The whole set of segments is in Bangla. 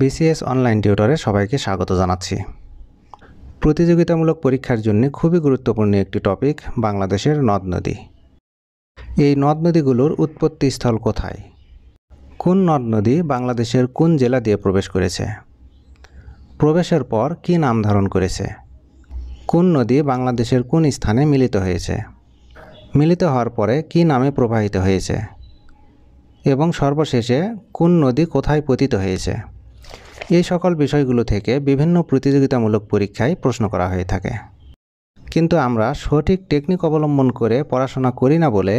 বিসিএস অনলাইন টিউটরে সবাইকে স্বাগত জানাচ্ছি প্রতিযোগিতামূলক পরীক্ষার জন্য খুবই গুরুত্বপূর্ণ একটি টপিক বাংলাদেশের নদ নদী এই নদ নদীগুলোর উৎপত্তিস্থল কোথায় কোন নদ নদী বাংলাদেশের কোন জেলা দিয়ে প্রবেশ করেছে প্রবেশের পর কি নাম ধারণ করেছে কোন নদী বাংলাদেশের কোন স্থানে মিলিত হয়েছে মিলিত হওয়ার পরে কি নামে প্রবাহিত হয়েছে এবং সর্বশেষে কোন নদী কোথায় পতিত হয়েছে এই সকল বিষয়গুলো থেকে বিভিন্ন প্রতিযোগিতামূলক পরীক্ষায় প্রশ্ন করা হয়ে থাকে কিন্তু আমরা সঠিক টেকনিক অবলম্বন করে পড়াশোনা করি না বলে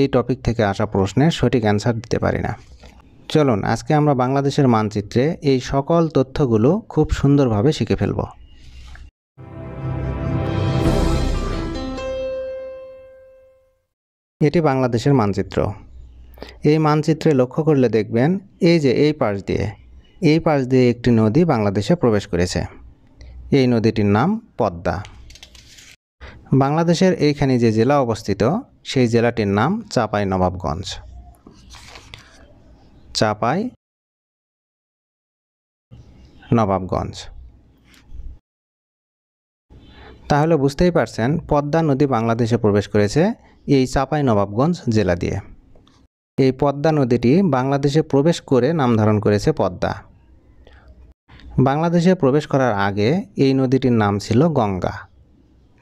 এই টপিক থেকে আসা প্রশ্নের সঠিক অ্যান্সার দিতে পারি না চলুন আজকে আমরা বাংলাদেশের মানচিত্রে এই সকল তথ্যগুলো খুব সুন্দরভাবে শিখে ফেলব এটি বাংলাদেশের মানচিত্র এই মানচিত্রে লক্ষ্য করলে দেখবেন এই যে এই পাশ দিয়ে এই পাশ দিয়ে একটি নদী বাংলাদেশে প্রবেশ করেছে এই নদীটির নাম পদ্মা বাংলাদেশের এইখানে যে জেলা অবস্থিত সেই জেলাটির নাম চাপাই নবাবগঞ্জ চাপাই নবাবগঞ্জ তাহলে বুঝতেই পারছেন পদ্মা নদী বাংলাদেশে প্রবেশ করেছে এই চাপাই নবাবগঞ্জ জেলা দিয়ে এই পদ্মা নদীটি বাংলাদেশে প্রবেশ করে নাম ধারণ করেছে পদ্মা বাংলাদেশে প্রবেশ করার আগে এই নদীটির নাম ছিল গঙ্গা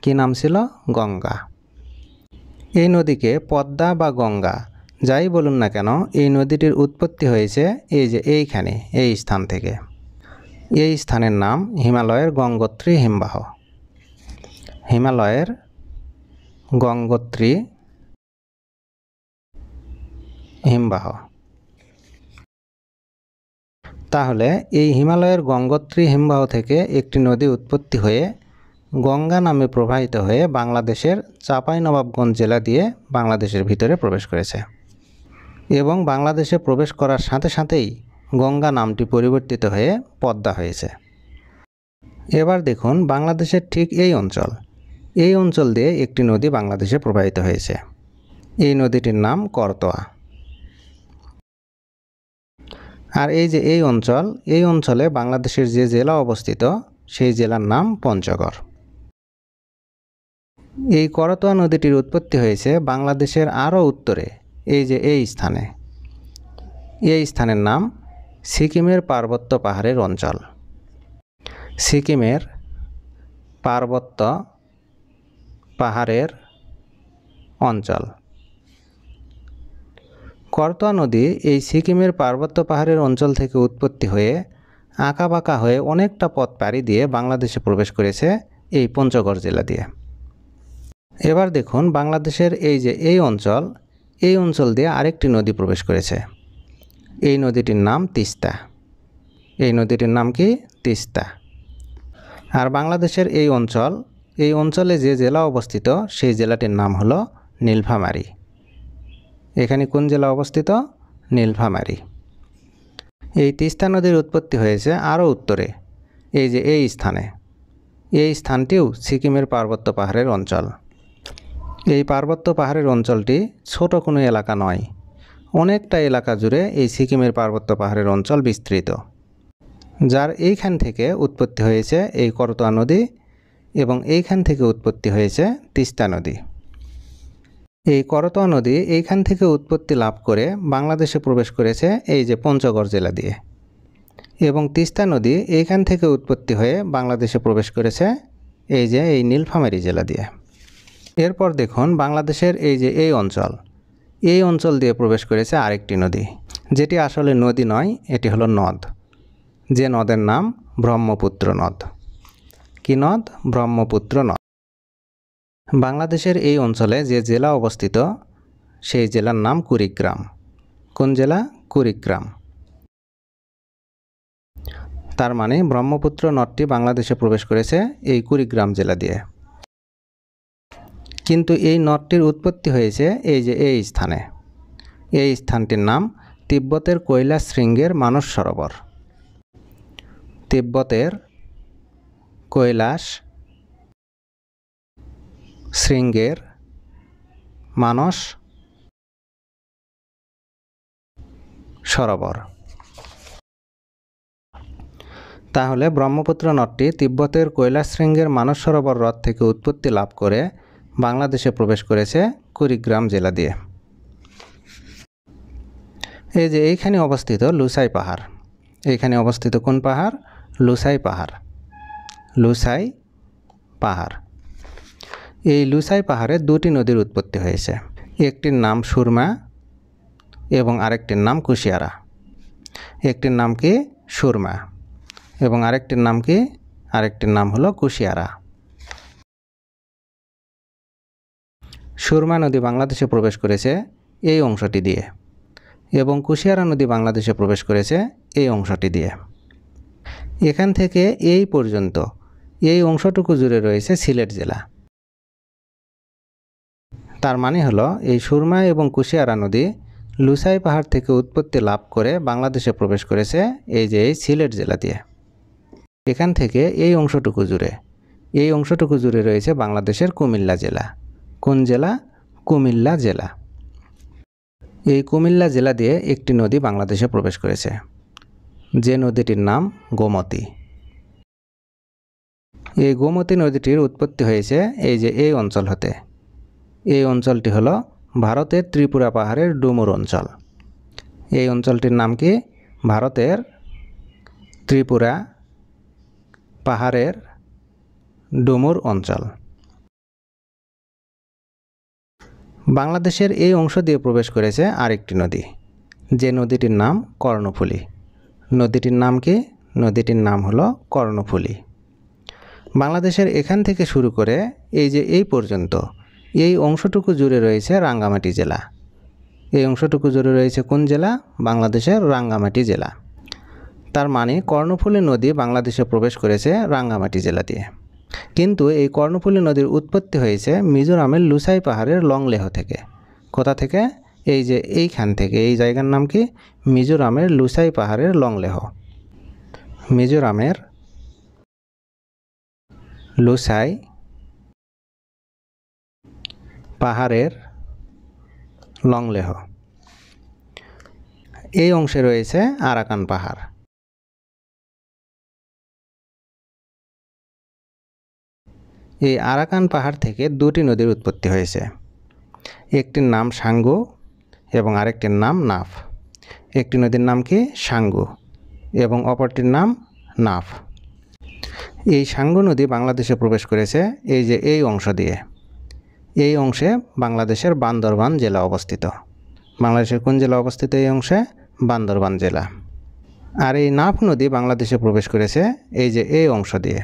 কি নাম ছিল গঙ্গা এই নদীকে পদ্মা বা গঙ্গা যাই বলুন না কেন এই নদীটির উৎপত্তি হয়েছে এই যে এইখানে এই স্থান থেকে এই স্থানের নাম হিমালয়ের গঙ্গোত্রী হিমবাহ হিমালয়ের গঙ্গোত্রী হিমবাহ তাহলে এই হিমালয়ের গঙ্গোত্রী হিমবাহ থেকে একটি নদী উৎপত্তি হয়ে গঙ্গা নামে প্রবাহিত হয়ে বাংলাদেশের নবাবগঞ্জ জেলা দিয়ে বাংলাদেশের ভিতরে প্রবেশ করেছে এবং বাংলাদেশে প্রবেশ করার সাথে সাথেই গঙ্গা নামটি পরিবর্তিত হয়ে পদ্মা হয়েছে এবার দেখুন বাংলাদেশের ঠিক এই অঞ্চল এই অঞ্চল দিয়ে একটি নদী বাংলাদেশে প্রবাহিত হয়েছে এই নদীটির নাম করতোয়া আর এই যে এই অঞ্চল এই অঞ্চলে বাংলাদেশের যে জেলা অবস্থিত সেই জেলার নাম পঞ্চগড় এই করতোয়া নদীটির উৎপত্তি হয়েছে বাংলাদেশের আরও উত্তরে এই যে এই স্থানে এই স্থানের নাম সিকিমের পার্বত্য পাহাড়ের অঞ্চল সিকিমের পার্বত্য পাহাড়ের অঞ্চল করতোয়া নদী এই সিকিমের পার্বত্য পাহাড়ের অঞ্চল থেকে উৎপত্তি হয়ে আঁকাবাঁকা হয়ে অনেকটা পথ পাড়ি দিয়ে বাংলাদেশে প্রবেশ করেছে এই পঞ্চগড় জেলা দিয়ে এবার দেখুন বাংলাদেশের এই যে এই অঞ্চল এই অঞ্চল দিয়ে আরেকটি নদী প্রবেশ করেছে এই নদীটির নাম তিস্তা এই নদীটির নাম কি তিস্তা আর বাংলাদেশের এই অঞ্চল এই অঞ্চলে যে জেলা অবস্থিত সেই জেলাটির নাম হলো নীলফামারী এখানে কোন জেলা অবস্থিত নীলফামারি এই তিস্তা নদীর উৎপত্তি হয়েছে আরও উত্তরে এই যে এই স্থানে এই স্থানটিও সিকিমের পার্বত্য পাহাড়ের অঞ্চল এই পার্বত্য পাহাড়ের অঞ্চলটি ছোট কোনো এলাকা নয় অনেকটা এলাকা জুড়ে এই সিকিমের পার্বত্য পাহাড়ের অঞ্চল বিস্তৃত যার এইখান থেকে উৎপত্তি হয়েছে এই করতোয়া নদী এবং এইখান থেকে উৎপত্তি হয়েছে তিস্তা নদী এই করতোয়া নদী এইখান থেকে উৎপত্তি লাভ করে বাংলাদেশে প্রবেশ করেছে এই যে পঞ্চগড় জেলা দিয়ে এবং তিস্তা নদী এইখান থেকে উৎপত্তি হয়ে বাংলাদেশে প্রবেশ করেছে এই যে এই নীলফামারি জেলা দিয়ে এরপর দেখুন বাংলাদেশের এই যে এই অঞ্চল এই অঞ্চল দিয়ে প্রবেশ করেছে আরেকটি নদী যেটি আসলে নদী নয় এটি হলো নদ যে নদের নাম ব্রহ্মপুত্র নদ কি নদ ব্রহ্মপুত্র নদ বাংলাদেশের এই অঞ্চলে যে জেলা অবস্থিত সেই জেলার নাম কুড়িগ্রাম কোন জেলা কুড়িগ্রাম তার মানে ব্রহ্মপুত্র নদটি বাংলাদেশে প্রবেশ করেছে এই কুড়িগ্রাম জেলা দিয়ে কিন্তু এই নদটির উৎপত্তি হয়েছে এই যে এই স্থানে এই স্থানটির নাম তিব্বতের কৈলাস শৃঙ্গের মানস সরোবর তিব্বতের কৈলাস শৃঙ্গের মানস সরোবর তাহলে ব্রহ্মপুত্র নদটি তিব্বতের কৈলাসশৃঙ্গের মানস সরোবর হ্রদ থেকে উৎপত্তি লাভ করে বাংলাদেশে প্রবেশ করেছে কুড়িগ্রাম জেলা দিয়ে এই যে এইখানে অবস্থিত লুসাই পাহাড় এইখানে অবস্থিত কোন পাহাড় লুসাই পাহাড় লুসাই পাহাড় এই লুসাই পাহাড়ে দুটি নদীর উৎপত্তি হয়েছে একটির নাম সুরমা এবং আরেকটির নাম কুশিয়ারা একটির নাম কি সুরমা এবং আরেকটির নাম কি আরেকটির নাম হলো কুশিয়ারা সুরমা নদী বাংলাদেশে প্রবেশ করেছে এই অংশটি দিয়ে এবং কুশিয়ারা নদী বাংলাদেশে প্রবেশ করেছে এই অংশটি দিয়ে এখান থেকে এই পর্যন্ত এই অংশটুকু জুড়ে রয়েছে সিলেট জেলা তার মানে হল এই সুরমা এবং কুশিয়ারা নদী লুসাই পাহাড় থেকে উৎপত্তি লাভ করে বাংলাদেশে প্রবেশ করেছে এই যে এই সিলেট জেলা দিয়ে এখান থেকে এই অংশটুকু জুড়ে এই অংশটুকু জুড়ে রয়েছে বাংলাদেশের কুমিল্লা জেলা কোন জেলা কুমিল্লা জেলা এই কুমিল্লা জেলা দিয়ে একটি নদী বাংলাদেশে প্রবেশ করেছে যে নদীটির নাম গোমতী এই গোমতী নদীটির উৎপত্তি হয়েছে এই যে এই অঞ্চল হতে এই অঞ্চলটি হলো ভারতের ত্রিপুরা পাহাড়ের ডুমুর অঞ্চল এই অঞ্চলটির নাম কি ভারতের ত্রিপুরা পাহাড়ের ডুমুর অঞ্চল বাংলাদেশের এই অংশ দিয়ে প্রবেশ করেছে আরেকটি নদী যে নদীটির নাম কর্ণফুলি নদীটির নাম কি নদীটির নাম হল কর্ণফুলি বাংলাদেশের এখান থেকে শুরু করে এই যে এই পর্যন্ত এই অংশটুকু জুড়ে রয়েছে রাঙ্গামাটি জেলা এই অংশটুকু জুড়ে রয়েছে কোন জেলা বাংলাদেশের রাঙ্গামাটি জেলা তার মানে কর্ণফুলী নদী বাংলাদেশে প্রবেশ করেছে রাঙ্গামাটি জেলা দিয়ে কিন্তু এই কর্ণফুলী নদীর উৎপত্তি হয়েছে মিজোরামের লুসাই পাহাড়ের লংলেহ থেকে কোথা থেকে এই যে এইখান থেকে এই জায়গার নাম কি মিজোরামের লুসাই পাহাড়ের লংলেহ মিজোরামের লুসাই পাহাড়ের লংলেহ এই অংশে রয়েছে আরাকান পাহাড় এই আরাকান পাহাড় থেকে দুটি নদীর উৎপত্তি হয়েছে একটির নাম সাঙ্গু এবং আরেকটির নাম নাফ একটি নদীর নাম কি সাঙ্গু এবং অপরটির নাম নাফ এই সাঙ্গু নদী বাংলাদেশে প্রবেশ করেছে এই যে এই অংশ দিয়ে এই অংশে বাংলাদেশের বান্দরবান জেলা অবস্থিত বাংলাদেশের কোন জেলা অবস্থিত এই অংশে বান্দরবান জেলা আর এই নাফ নদী বাংলাদেশে প্রবেশ করেছে এই যে এই অংশ দিয়ে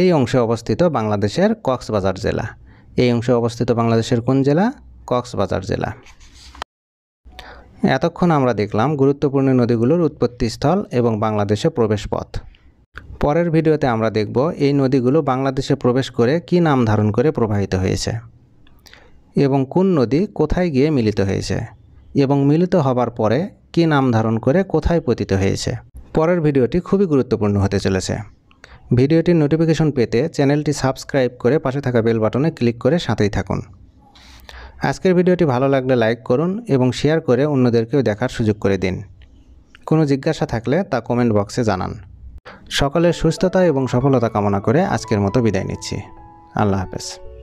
এই অংশে অবস্থিত বাংলাদেশের কক্সবাজার জেলা এই অংশে অবস্থিত বাংলাদেশের কোন জেলা কক্সবাজার জেলা এতক্ষণ আমরা দেখলাম গুরুত্বপূর্ণ নদীগুলোর উৎপত্তিস্থল এবং বাংলাদেশে প্রবেশ পথ পরের ভিডিওতে আমরা দেখব এই নদীগুলো বাংলাদেশে প্রবেশ করে কি নাম ধারণ করে প্রবাহিত হয়েছে এবং কোন নদী কোথায় গিয়ে মিলিত হয়েছে এবং মিলিত হবার পরে কি নাম ধারণ করে কোথায় পতিত হয়েছে পরের ভিডিওটি খুবই গুরুত্বপূর্ণ হতে চলেছে ভিডিওটির নোটিফিকেশন পেতে চ্যানেলটি সাবস্ক্রাইব করে পাশে থাকা বেল বাটনে ক্লিক করে সাথেই থাকুন আজকের ভিডিওটি ভালো লাগলে লাইক করুন এবং শেয়ার করে অন্যদেরকেও দেখার সুযোগ করে দিন কোনো জিজ্ঞাসা থাকলে তা কমেন্ট বক্সে জানান সকলের সুস্থতা এবং সফলতা কামনা করে আজকের মতো বিদায় নিচ্ছি আল্লাহ হাফেজ